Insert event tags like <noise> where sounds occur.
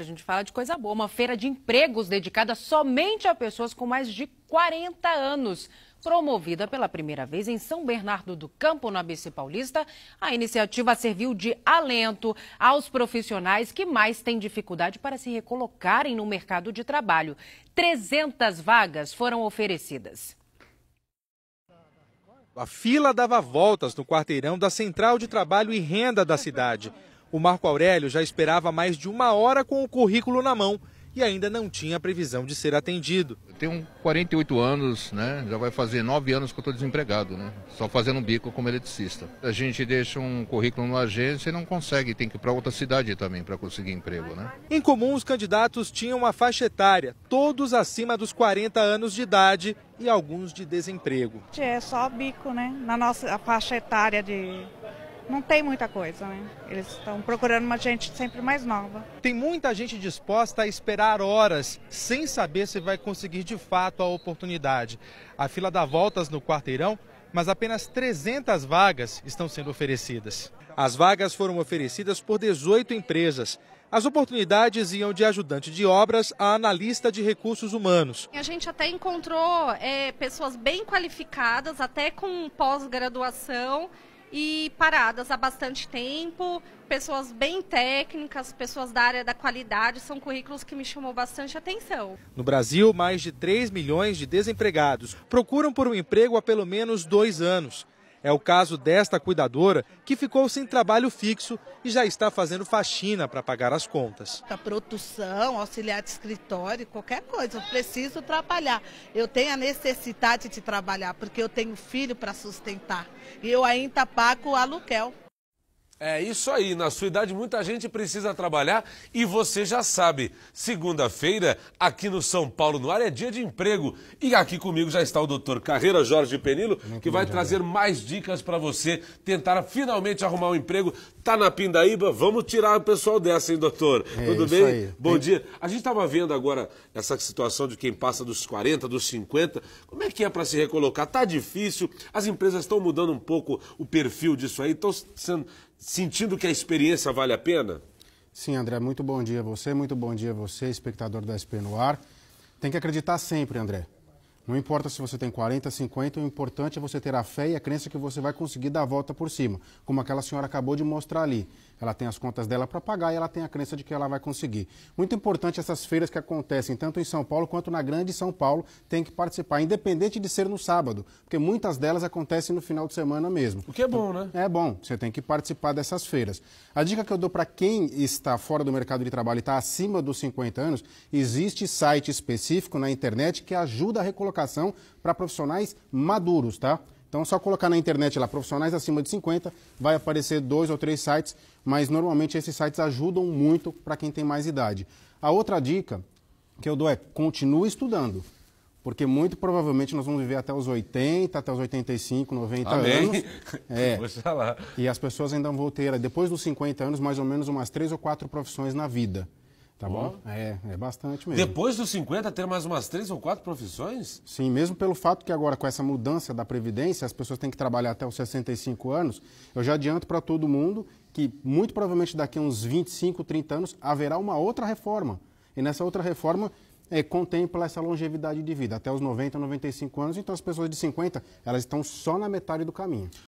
A gente fala de coisa boa, uma feira de empregos dedicada somente a pessoas com mais de 40 anos. Promovida pela primeira vez em São Bernardo do Campo, na ABC Paulista, a iniciativa serviu de alento aos profissionais que mais têm dificuldade para se recolocarem no mercado de trabalho. 300 vagas foram oferecidas. A fila dava voltas no quarteirão da Central de Trabalho e Renda da cidade. O Marco Aurélio já esperava mais de uma hora com o currículo na mão e ainda não tinha previsão de ser atendido. Eu tenho 48 anos, né? Já vai fazer nove anos que eu estou desempregado, né? Só fazendo um bico como eletricista. A gente deixa um currículo numa agência e não consegue, tem que ir para outra cidade também para conseguir emprego, né? Em comum, os candidatos tinham uma faixa etária, todos acima dos 40 anos de idade e alguns de desemprego. É só bico, né? Na nossa faixa etária de não tem muita coisa, né? Eles estão procurando uma gente sempre mais nova. Tem muita gente disposta a esperar horas, sem saber se vai conseguir de fato a oportunidade. A fila dá voltas no quarteirão, mas apenas 300 vagas estão sendo oferecidas. As vagas foram oferecidas por 18 empresas. As oportunidades iam de ajudante de obras a analista de recursos humanos. A gente até encontrou é, pessoas bem qualificadas, até com pós-graduação, e paradas há bastante tempo, pessoas bem técnicas, pessoas da área da qualidade, são currículos que me chamou bastante atenção. No Brasil, mais de 3 milhões de desempregados procuram por um emprego há pelo menos dois anos. É o caso desta cuidadora que ficou sem trabalho fixo e já está fazendo faxina para pagar as contas. A produção, auxiliar de escritório, qualquer coisa, eu preciso trabalhar. Eu tenho a necessidade de trabalhar porque eu tenho filho para sustentar e eu ainda pago o aluguel. É isso aí, na sua idade muita gente precisa trabalhar e você já sabe, segunda-feira aqui no São Paulo no ar é dia de emprego e aqui comigo já está o doutor Carreira Jorge Penilo, é que vai trazer né? mais dicas para você tentar finalmente arrumar um emprego. Tá na Pindaíba, vamos tirar o pessoal dessa, hein, doutor? É, Tudo bem? Aí. Bom dia. A gente estava vendo agora essa situação de quem passa dos 40, dos 50, como é que é para se recolocar? Tá difícil, as empresas estão mudando um pouco o perfil disso aí, estão sendo sentindo que a experiência vale a pena? Sim, André, muito bom dia a você, muito bom dia a você, espectador da SP no ar. Tem que acreditar sempre, André. Não importa se você tem 40, 50, o importante é você ter a fé e a crença que você vai conseguir dar a volta por cima, como aquela senhora acabou de mostrar ali. Ela tem as contas dela para pagar e ela tem a crença de que ela vai conseguir. Muito importante essas feiras que acontecem, tanto em São Paulo quanto na Grande São Paulo, tem que participar, independente de ser no sábado, porque muitas delas acontecem no final de semana mesmo. O que é bom, então, né? É bom, você tem que participar dessas feiras. A dica que eu dou para quem está fora do mercado de trabalho e está acima dos 50 anos, existe site específico na internet que ajuda a recolocar para profissionais maduros, tá? Então, é só colocar na internet lá, profissionais acima de 50, vai aparecer dois ou três sites, mas normalmente esses sites ajudam muito para quem tem mais idade. A outra dica que eu dou é continue estudando. Porque muito provavelmente nós vamos viver até os 80, até os 85, 90 Amém. anos. <laughs> É. E as pessoas ainda vão ter, depois dos 50 anos, mais ou menos umas três ou quatro profissões na vida. Tá bom? É, é bastante mesmo. Depois dos 50, ter mais umas três ou quatro profissões? Sim, mesmo pelo fato que agora, com essa mudança da Previdência, as pessoas têm que trabalhar até os 65 anos, eu já adianto para todo mundo que, muito provavelmente, daqui a uns 25, 30 anos, haverá uma outra reforma. E nessa outra reforma, é, contempla essa longevidade de vida, até os 90, 95 anos. Então, as pessoas de 50, elas estão só na metade do caminho.